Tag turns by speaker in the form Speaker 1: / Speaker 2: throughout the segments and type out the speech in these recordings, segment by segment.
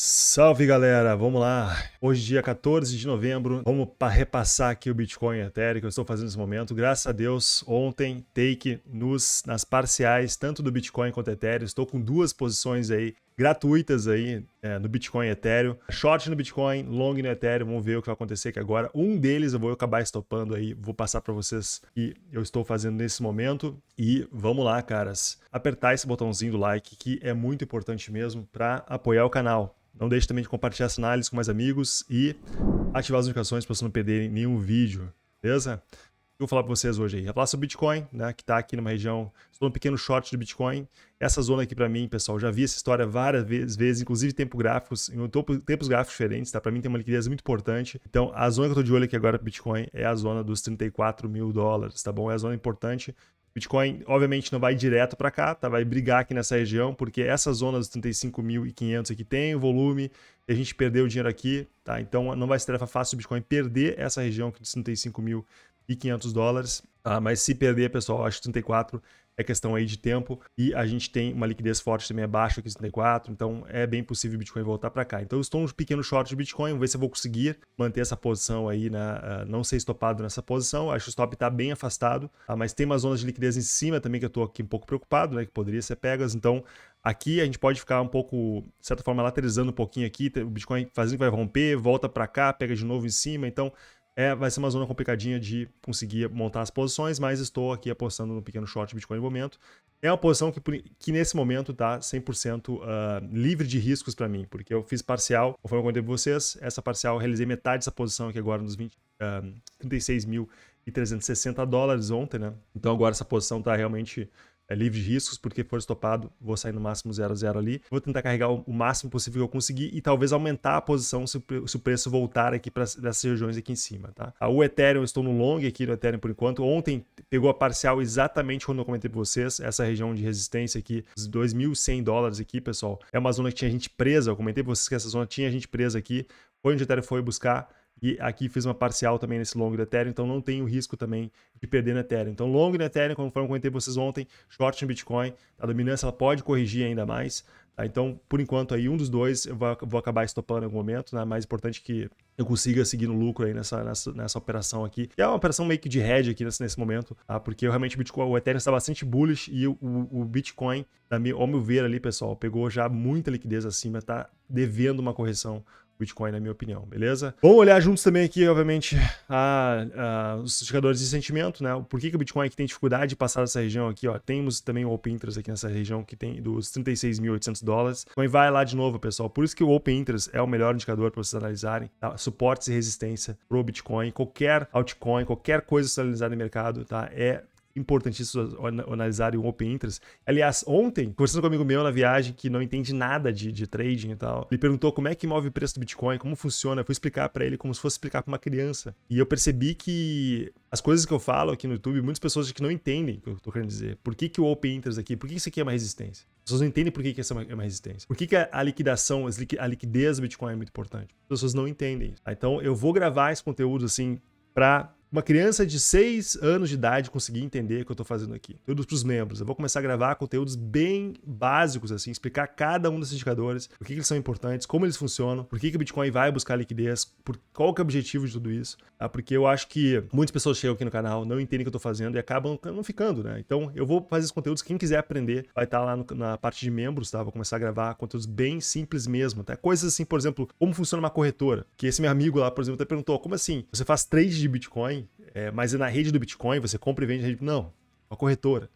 Speaker 1: Salve galera, vamos lá. Hoje dia 14 de novembro, vamos para repassar aqui o Bitcoin e Ethereum que eu estou fazendo nesse momento. Graças a Deus, ontem take nos nas parciais tanto do Bitcoin quanto do Ethereum, estou com duas posições aí gratuitas aí é, no Bitcoin e Ethereum. Short no Bitcoin, long no Ethereum. Vamos ver o que vai acontecer aqui agora. Um deles eu vou acabar estopando aí, vou passar para vocês que eu estou fazendo nesse momento. E vamos lá, caras. Apertar esse botãozinho do like que é muito importante mesmo para apoiar o canal. Não deixe também de compartilhar essa análise com mais amigos e ativar as notificações para vocês não perderem nenhum vídeo, beleza? eu vou falar para vocês hoje aí. Vou falar sobre Bitcoin, né, que está aqui numa região, estou num pequeno short de Bitcoin. Essa zona aqui para mim, pessoal, já vi essa história várias vezes, inclusive tempo gráficos, em topo, tempos gráficos diferentes, tá? Para mim tem uma liquidez muito importante. Então, a zona que eu tô de olho aqui agora para Bitcoin é a zona dos 34 mil dólares, tá bom? É a zona importante. Bitcoin, obviamente, não vai direto para cá, tá? Vai brigar aqui nessa região, porque essa zona dos 35.500 aqui tem volume, a gente perdeu o dinheiro aqui, tá? Então não vai ser tarefa fácil o Bitcoin perder essa região aqui dos mil 1.500 dólares. Tá? mas se perder, pessoal, acho que 34 é questão aí de tempo e a gente tem uma liquidez forte também abaixo aqui 34, então é bem possível o Bitcoin voltar para cá. Então eu estou um pequeno short de Bitcoin, vou ver se eu vou conseguir manter essa posição aí, né? uh, não ser estopado nessa posição. Acho que o stop está bem afastado, tá? mas tem umas zonas de liquidez em cima também que eu estou aqui um pouco preocupado, né, que poderia ser pegas, então Aqui a gente pode ficar um pouco, de certa forma, lateralizando um pouquinho aqui, o Bitcoin fazendo que vai romper, volta para cá, pega de novo em cima, então é, vai ser uma zona complicadinha de conseguir montar as posições, mas estou aqui apostando no pequeno short Bitcoin no momento. É uma posição que, que nesse momento está 100% uh, livre de riscos para mim, porque eu fiz parcial, conforme eu contei para vocês, essa parcial eu realizei metade dessa posição aqui agora nos 20, uh, 36.360 dólares ontem, né? Então agora essa posição está realmente é livre de riscos, porque for estopado, vou sair no máximo zero zero ali. Vou tentar carregar o máximo possível que eu conseguir e talvez aumentar a posição se, se o preço voltar aqui para essas regiões aqui em cima, tá? O Ethereum, eu estou no long aqui no Ethereum por enquanto. Ontem pegou a parcial exatamente quando eu comentei para vocês, essa região de resistência aqui, os 2.100 dólares aqui, pessoal. É uma zona que tinha gente presa, eu comentei para vocês que essa zona tinha gente presa aqui. Foi onde o Ethereum foi buscar e aqui fiz uma parcial também nesse longo do Ethereum, então não tem o risco também de perder no Ethereum. Então, longo no Ethereum, conforme comentei vocês ontem, short em Bitcoin, a dominância ela pode corrigir ainda mais. Tá? Então, por enquanto, aí um dos dois eu vou, vou acabar estopando em algum momento, né? Mais importante que eu consiga seguir no lucro aí nessa, nessa, nessa operação aqui. E é uma operação meio que de hedge aqui nesse, nesse momento, tá? Porque eu, realmente o, Bitcoin, o Ethereum está bastante bullish e o, o, o Bitcoin, ao meu ver ali, pessoal, pegou já muita liquidez acima, está devendo uma correção Bitcoin, na minha opinião, beleza? Vamos olhar juntos também aqui, obviamente, a, a, os indicadores de sentimento, né? Por que, que o Bitcoin aqui tem dificuldade de passar essa região aqui, ó? Temos também o Open Interest aqui nessa região que tem dos 36.800 dólares. Então vai lá de novo, pessoal. Por isso que o Open Interest é o melhor indicador para vocês analisarem, tá? Suportes e resistência pro Bitcoin. Qualquer altcoin, qualquer coisa sinalizada no mercado, tá? É importantíssimo analisarem um open interest. Aliás, ontem, conversando com um amigo meu na viagem que não entende nada de, de trading e tal, ele perguntou como é que move o preço do Bitcoin, como funciona. Eu fui explicar para ele como se fosse explicar para uma criança. E eu percebi que as coisas que eu falo aqui no YouTube, muitas pessoas que não entendem o que eu estou querendo dizer. Por que, que o open interest aqui? Por que isso aqui é uma resistência? As pessoas não entendem por que, que essa é uma é resistência. Por que, que a liquidação, a liquidez do Bitcoin é muito importante? As pessoas não entendem isso. Tá? Então, eu vou gravar esse conteúdo assim para uma criança de 6 anos de idade conseguir entender o que eu estou fazendo aqui. Todos para os membros. Eu vou começar a gravar conteúdos bem básicos, assim, explicar cada um desses indicadores, por que, que eles são importantes, como eles funcionam, por que, que o Bitcoin vai buscar liquidez, por, qual que é o objetivo de tudo isso. Tá? Porque eu acho que muitas pessoas chegam aqui no canal, não entendem o que eu estou fazendo e acabam não ficando, né? Então eu vou fazer esses conteúdos. Quem quiser aprender vai estar tá lá no, na parte de membros, tá? Vou começar a gravar conteúdos bem simples mesmo, tá? Coisas assim, por exemplo, como funciona uma corretora. Que esse meu amigo lá, por exemplo, até perguntou: como assim? Você faz trade de Bitcoin? Bitcoin, é, mas é na rede do Bitcoin, você compra e vende na rede. Não, é uma corretora.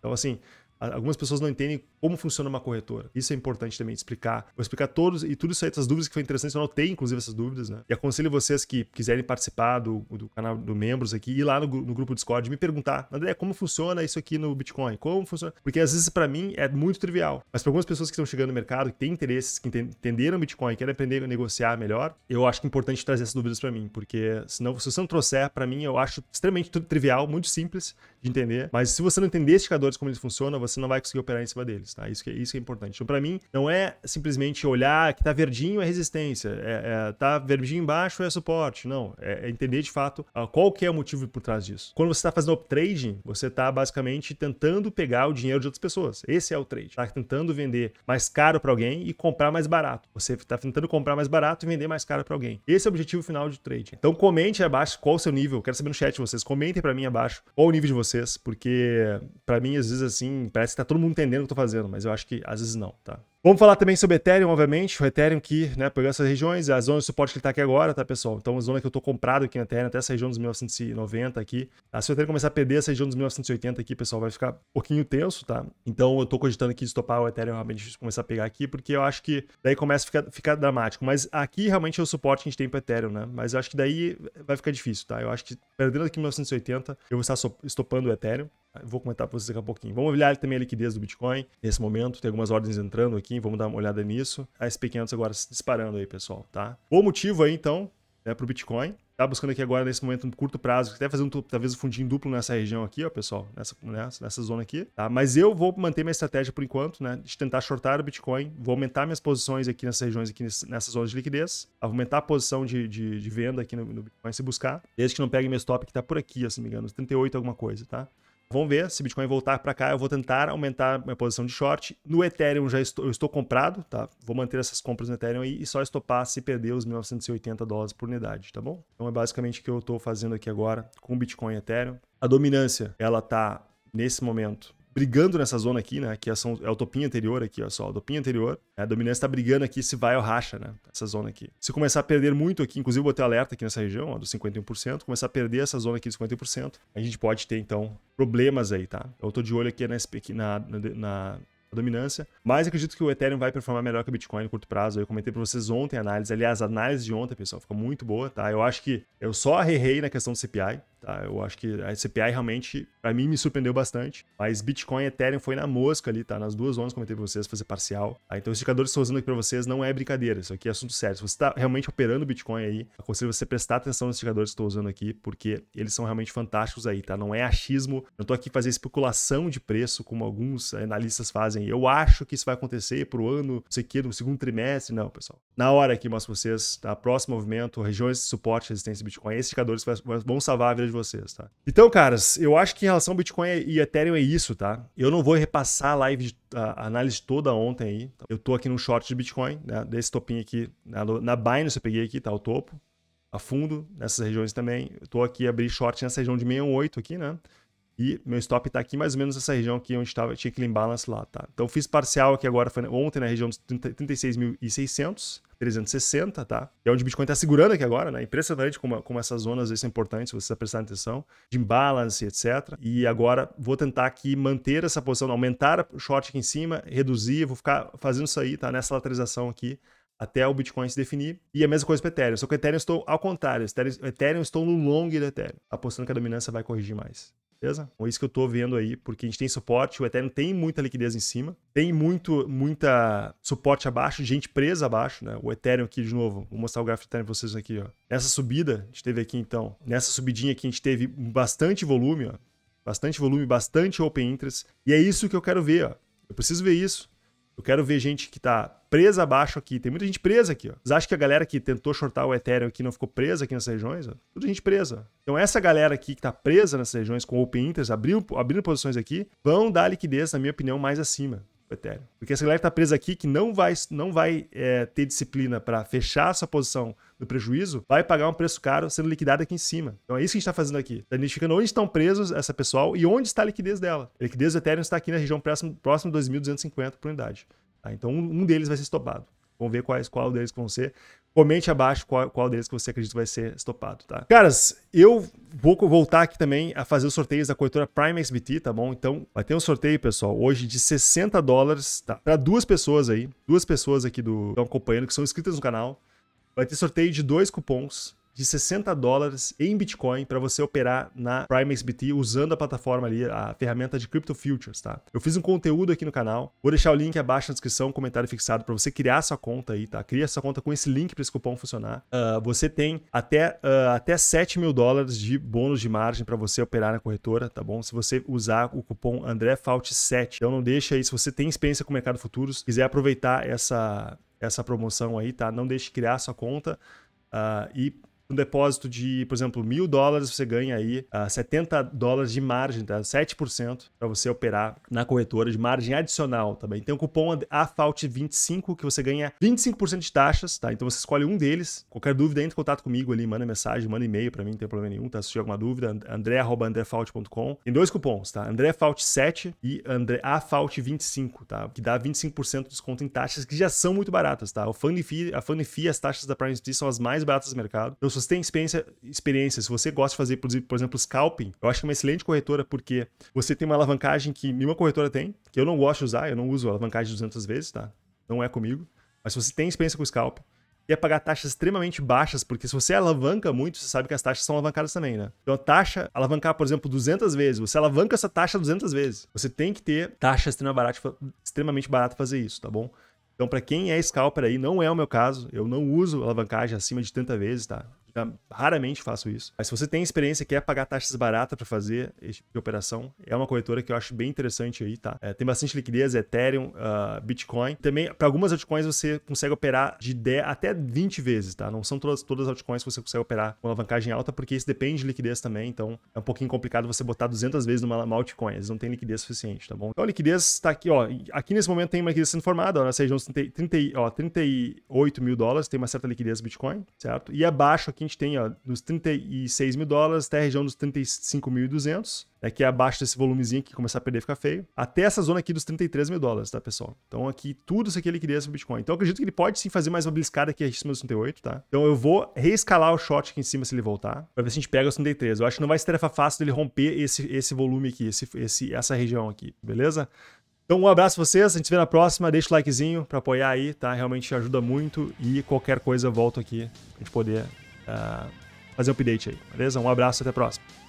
Speaker 1: Então, assim, algumas pessoas não entendem como funciona uma corretora. Isso é importante também explicar. Vou explicar todos e tudo isso aí, essas dúvidas que foi interessante, então eu anotei inclusive essas dúvidas, né? E aconselho vocês que quiserem participar do, do canal do membros aqui, ir lá no, no grupo Discord e me perguntar, André, como funciona isso aqui no Bitcoin? Como funciona? Porque às vezes para mim é muito trivial, mas para algumas pessoas que estão chegando no mercado, que têm interesses, que entenderam Bitcoin, querem aprender a negociar melhor, eu acho que é importante trazer essas dúvidas para mim, porque senão se você não trouxer para mim, eu acho extremamente tudo trivial, muito simples de entender, mas se você não entender esses indicadores como eles funcionam, você não vai conseguir operar em cima deles tá? Isso que, é, isso que é importante. Então, para mim, não é simplesmente olhar que tá verdinho é resistência, é, é tá verdinho embaixo é suporte, não. É, é entender de fato uh, qual que é o motivo por trás disso. Quando você está fazendo uptrading, trading, você está basicamente tentando pegar o dinheiro de outras pessoas. Esse é o trade. Tá tentando vender mais caro para alguém e comprar mais barato. Você está tentando comprar mais barato e vender mais caro para alguém. Esse é o objetivo final de trade. Então comente abaixo qual o seu nível. Quero saber no chat vocês. Comentem para mim abaixo qual o nível de vocês, porque para mim às vezes assim parece que tá todo mundo entendendo o que eu tô fazendo fazendo, mas eu acho que às vezes não, tá? Vamos falar também sobre Ethereum, obviamente. O Ethereum que né, pegou essas regiões, a zona de suporte que ele está aqui agora, tá, pessoal? Então, a zona que eu estou comprado aqui na Ethereum, até essa região dos 1990 aqui. Tá? Se o Ethereum começar a perder essa região dos 1980 aqui, pessoal, vai ficar um pouquinho tenso, tá? Então, eu estou cogitando aqui de estopar o Ethereum realmente começar a pegar aqui, porque eu acho que daí começa a ficar, ficar dramático. Mas aqui realmente é o suporte que a gente tem para Ethereum, né? Mas eu acho que daí vai ficar difícil, tá? Eu acho que perdendo aqui 1980, eu vou estar estopando o Ethereum. Vou comentar para vocês daqui a pouquinho. Vamos olhar também a liquidez do Bitcoin nesse momento. Tem algumas ordens entrando aqui, vamos dar uma olhada nisso. A SP500 agora se disparando aí, pessoal, tá? O motivo aí, então, É né, para o Bitcoin. Tá buscando aqui agora, nesse momento, um curto prazo, até fazer um, talvez um fundinho duplo nessa região aqui, ó, pessoal, nessa, nessa, né, nessa zona aqui, tá? Mas eu vou manter minha estratégia por enquanto, né, de tentar shortar o Bitcoin, vou aumentar minhas posições aqui nessas regiões, aqui nessas zonas de liquidez, aumentar a posição de, de, de venda aqui no, no, Bitcoin se buscar, desde que não pegue meu stop que tá por aqui, ó, se não me engano, 38 alguma coisa, tá? Vamos ver, se Bitcoin voltar para cá, eu vou tentar aumentar minha posição de short. No Ethereum já estou, eu estou comprado, tá? Vou manter essas compras no Ethereum aí e só estopar se perder os 1980 dólares por unidade, tá bom? Então é basicamente o que eu estou fazendo aqui agora com Bitcoin e Ethereum. A dominância, ela tá nesse momento brigando nessa zona aqui, né? Que é, é o topinho anterior aqui, ó só, o topinho anterior. Né, a dominância tá brigando aqui se vai ou racha, né? Essa zona aqui. Se começar a perder muito aqui, inclusive eu botei alerta aqui nessa região, ó, dos 51%, começar a perder essa zona aqui dos 50%, a gente pode ter, então, problemas aí, tá? Eu tô de olho aqui na, na, na dominância. Mas acredito que o Ethereum vai performar melhor que o Bitcoin no curto prazo. Eu comentei para vocês ontem a análise. Aliás, a análise de ontem, pessoal, ficou muito boa, tá? Eu acho que eu só errei na questão do CPI. Tá? Eu acho que a CPI realmente, para mim, me surpreendeu bastante. Mas Bitcoin e Ethereum foi na mosca ali, tá? Nas duas ondas, comentei pra vocês, fazer parcial. Tá? Então, os indicadores que estou usando aqui para vocês não é brincadeira. Isso aqui é assunto sério. Se você está realmente operando Bitcoin aí, aconselho você prestar atenção nos indicadores que estou usando aqui, porque eles são realmente fantásticos aí, tá? Não é achismo. Não tô aqui fazer especulação de preço, como alguns analistas fazem. Eu acho que isso vai acontecer pro ano, não sei o que, no segundo trimestre. Não, pessoal. Na hora aqui, mostro pra vocês, tá? Próximo movimento, regiões de suporte, resistência Bitcoin. Esses indicadores vão salvar a vida de vocês, tá? Então, caras, eu acho que em relação ao Bitcoin e Ethereum é isso, tá? Eu não vou repassar a live, de, a, análise toda ontem aí. Eu tô aqui no short de Bitcoin, né? Desse topinho aqui, na, na Binance eu peguei aqui, tá? O topo, a fundo, nessas regiões também. Eu tô aqui, abri short nessa região de 618 aqui, né? E meu stop tá aqui mais ou menos nessa região aqui onde tava, tinha que imbalance lá, tá? Então fiz parcial aqui agora, foi ontem na região dos 36.600 360, tá? Que é onde o Bitcoin está segurando aqui agora, né? Impressionante como, como essas zonas aí são é importantes, se você está prestando atenção, de imbalance, etc. E agora vou tentar aqui manter essa posição, aumentar o short aqui em cima, reduzir, vou ficar fazendo isso aí, tá? Nessa lateralização aqui, até o Bitcoin se definir. E a mesma coisa para o Ethereum, só que o Ethereum estou ao contrário. O Ethereum, Ethereum estou no long do Ethereum, apostando que a dominância vai corrigir mais. Beleza? Então, é isso que eu tô vendo aí, porque a gente tem suporte, o Ethereum tem muita liquidez em cima, tem muito, muita suporte abaixo, gente presa abaixo, né? O Ethereum aqui de novo, vou mostrar o gráfico do Ethereum pra vocês aqui, ó. Nessa subida, a gente teve aqui então, nessa subidinha aqui a gente teve bastante volume, ó. Bastante volume, bastante open interest. E é isso que eu quero ver, ó. Eu preciso ver isso. Eu quero ver gente que tá presa abaixo aqui. Tem muita gente presa aqui, ó. Vocês acham que a galera que tentou shortar o Ethereum aqui não ficou presa aqui nessas regiões? Ó? Tudo gente presa. Então essa galera aqui que tá presa nessas regiões com Open Interest, abrindo abrindo posições aqui, vão dar liquidez, na minha opinião, mais acima o Ethereum. Porque essa galera que está presa aqui, que não vai, não vai é, ter disciplina para fechar a sua posição do prejuízo, vai pagar um preço caro sendo liquidada aqui em cima. Então é isso que a gente está fazendo aqui. Está identificando onde estão presos essa pessoal e onde está a liquidez dela. A liquidez do Ethereum está aqui na região próxima, próxima de 2.250 por unidade. Tá? Então um, um deles vai ser estopado. Vamos ver quais, qual deles vão ser. Comente abaixo qual, qual deles que você acredita vai ser estopado, tá? Caras, eu vou voltar aqui também a fazer os sorteios da corretora Prime XBT, tá bom? Então, vai ter um sorteio, pessoal, hoje de 60 dólares, tá? Pra duas pessoas aí, duas pessoas aqui do estão acompanhando, que são inscritas no canal. Vai ter sorteio de dois cupons de 60 dólares em Bitcoin para você operar na PrimeXBT usando a plataforma ali, a ferramenta de Crypto Futures, tá? Eu fiz um conteúdo aqui no canal, vou deixar o link abaixo na descrição, comentário fixado para você criar sua conta aí, tá? Cria sua conta com esse link para esse cupom funcionar. Uh, você tem até, uh, até 7 mil dólares de bônus de margem para você operar na corretora, tá bom? Se você usar o cupom andréfault 7. Então não deixa aí, se você tem experiência com o mercado futuros, quiser aproveitar essa essa promoção aí, tá? Não deixe de criar sua conta uh, e um depósito de, por exemplo, mil dólares, você ganha aí uh, ah, 70 dólares de margem, tá? 7% para você operar na corretora de margem adicional também. Tem o um cupom AFALT25 que você ganha 25% de taxas, tá? Então você escolhe um deles. Qualquer dúvida, entre em contato comigo ali, manda mensagem, manda e-mail para mim, não tem problema nenhum, tá? Se tiver alguma dúvida, andré.andrefault.com. Tem dois cupons, tá? AndréFault7 e André, AFALT25, tá? Que dá 25% de desconto em taxas que já são muito baratas, tá? O Fundify, a Fundify, as taxas da Prime City são as mais baratas do mercado. Então, se você tem experiência, experiência, se você gosta de fazer, por exemplo, scalping, eu acho que é uma excelente corretora porque você tem uma alavancagem que nenhuma corretora tem, que eu não gosto de usar, eu não uso alavancagem 200 vezes, tá? Não é comigo. Mas se você tem experiência com scalping, quer é pagar taxas extremamente baixas, porque se você alavanca muito, você sabe que as taxas são alavancadas também, né? Então a taxa, alavancar, por exemplo, 200 vezes, você alavanca essa taxa 200 vezes. Você tem que ter taxa extremamente barata fazer isso, tá bom? Então, para quem é scalper aí, não é o meu caso, eu não uso alavancagem acima de 30 vezes, tá? já raramente faço isso. Mas se você tem experiência e quer pagar taxas baratas para fazer esse tipo de operação, é uma corretora que eu acho bem interessante aí, tá? É, tem bastante liquidez, Ethereum, uh, Bitcoin. Também, para algumas altcoins, você consegue operar de 10 até 20 vezes, tá? Não são todas, todas as altcoins que você consegue operar com alavancagem alta, porque isso depende de liquidez também. Então, é um pouquinho complicado você botar 200 vezes numa, altcoin. Eles não têm liquidez suficiente, tá bom? Então, a liquidez está aqui, ó. Aqui nesse momento tem uma liquidez sendo formada, ó, nessa região 30, 30, ó, 38 mil dólares, tem uma certa liquidez Bitcoin, certo? E abaixo aqui a gente tem, ó, dos 36 mil dólares até a região dos 35.200, né, que é abaixo desse volumezinho que começar a perder fica feio, até essa zona aqui dos 33 mil dólares, tá, pessoal? Então aqui tudo isso aqui ele queria sobre Bitcoin. Então eu acredito que ele pode sim fazer mais uma bliscada aqui acima dos 38, tá? Então eu vou reescalar o short aqui em cima se ele voltar, pra ver se a gente pega os 33. Eu acho que não vai ser tarefa fácil dele romper esse, esse volume aqui, esse, esse, essa região aqui, beleza? Então, um abraço a vocês, a gente se vê na próxima, deixa o likezinho para apoiar aí, tá? Realmente ajuda muito e qualquer coisa volto aqui pra gente poder ah, fazer o update aí, beleza? Um abraço, até a próxima.